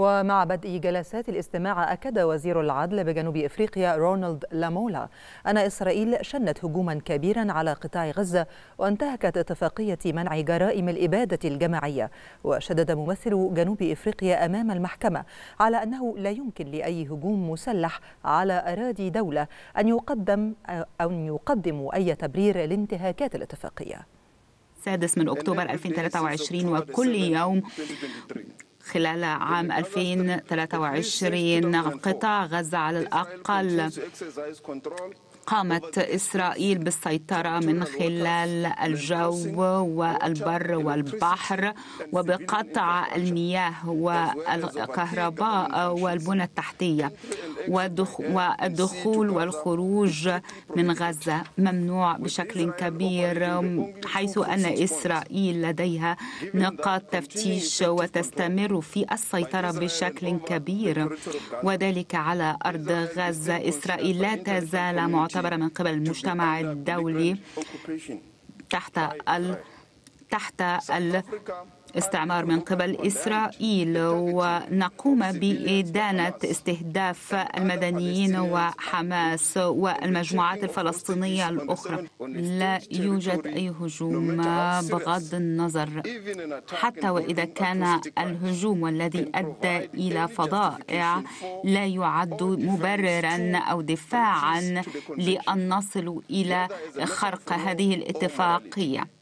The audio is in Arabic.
ومع بدء جلسات الاستماع أكد وزير العدل بجنوب إفريقيا رونالد لامولا أن إسرائيل شنت هجوما كبيرا على قطاع غزة وانتهكت اتفاقية منع جرائم الإبادة الجماعية وشدد ممثل جنوب إفريقيا أمام المحكمة على أنه لا يمكن لأي هجوم مسلح على أراضي دولة أن يقدم أو أن يقدموا أي تبرير لانتهاكات الاتفاقية السادس من أكتوبر 2023 وكل يوم خلال عام 2023 قطاع غزة على الأقل قامت إسرائيل بالسيطرة من خلال الجو والبر والبحر وبقطع المياه والكهرباء والبنى التحتية والدخول والخروج من غزة ممنوع بشكل كبير حيث أن إسرائيل لديها نقاط تفتيش وتستمر في السيطرة بشكل كبير وذلك على أرض غزة إسرائيل لا تزال معتبرة من قبل المجتمع الدولي تحت ال... تحت ال... استعمار من قبل إسرائيل ونقوم بإدانة استهداف المدنيين وحماس والمجموعات الفلسطينية الأخرى لا يوجد أي هجوم بغض النظر حتى وإذا كان الهجوم الذي أدى إلى فضائع لا يعد مبررا أو دفاعا لأن نصل إلى خرق هذه الاتفاقية